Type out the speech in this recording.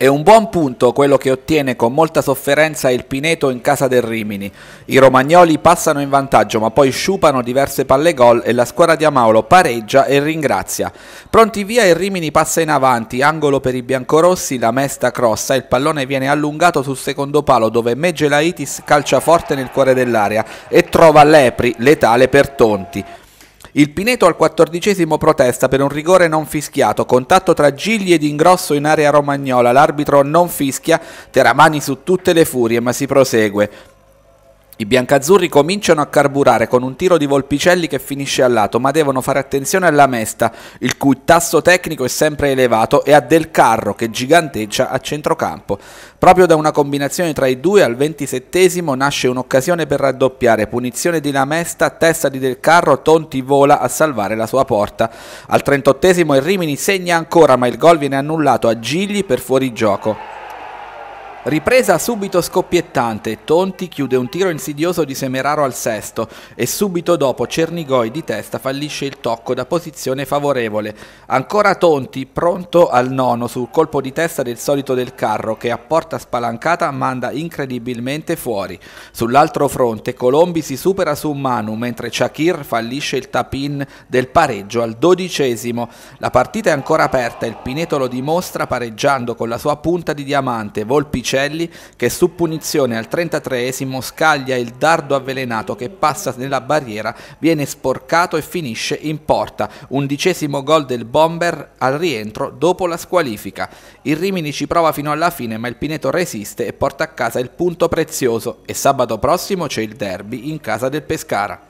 È un buon punto quello che ottiene con molta sofferenza il Pineto in casa del Rimini. I romagnoli passano in vantaggio ma poi sciupano diverse palle gol e la squadra di Amaulo pareggia e ringrazia. Pronti via il Rimini passa in avanti, angolo per i biancorossi, la mesta crossa, e il pallone viene allungato sul secondo palo dove Megelaitis calcia forte nel cuore dell'area e trova Lepri, letale per Tonti. Il Pineto al quattordicesimo protesta per un rigore non fischiato, contatto tra Gigli ed Ingrosso in area romagnola, l'arbitro non fischia, Teramani su tutte le furie ma si prosegue. I biancazzurri cominciano a carburare con un tiro di Volpicelli che finisce al lato, ma devono fare attenzione alla Mesta, il cui tasso tecnico è sempre elevato, e a Del Carro che giganteggia a centrocampo. Proprio da una combinazione tra i due al 27 nasce un'occasione per raddoppiare, punizione di La Mesta, testa di Del Carro, Tonti vola a salvare la sua porta. Al 38 il Rimini segna ancora, ma il gol viene annullato a Gigli per fuorigioco. Ripresa subito scoppiettante, Tonti chiude un tiro insidioso di Semeraro al sesto e subito dopo Cernigoi di testa fallisce il tocco da posizione favorevole. Ancora Tonti, pronto al nono sul colpo di testa del solito del carro che a porta spalancata manda incredibilmente fuori. Sull'altro fronte Colombi si supera su Manu mentre Chakir fallisce il tapin del pareggio al dodicesimo. La partita è ancora aperta, il Pinetolo dimostra pareggiando con la sua punta di diamante, Volpi Torricelli che su punizione al 33esimo scaglia il dardo avvelenato che passa nella barriera, viene sporcato e finisce in porta. Undicesimo gol del Bomber al rientro dopo la squalifica. Il Rimini ci prova fino alla fine ma il Pineto resiste e porta a casa il punto prezioso e sabato prossimo c'è il derby in casa del Pescara.